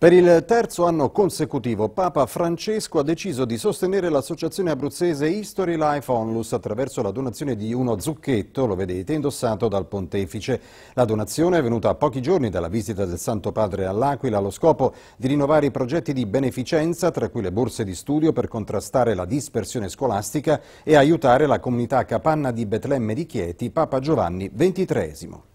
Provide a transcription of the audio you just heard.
Per il terzo anno consecutivo Papa Francesco ha deciso di sostenere l'associazione abruzzese History Life Onlus attraverso la donazione di uno zucchetto, lo vedete, indossato dal pontefice. La donazione è venuta a pochi giorni dalla visita del Santo Padre all'Aquila allo scopo di rinnovare i progetti di beneficenza, tra cui le borse di studio per contrastare la dispersione scolastica e aiutare la comunità Capanna di Betlemme di Chieti, Papa Giovanni XXIII.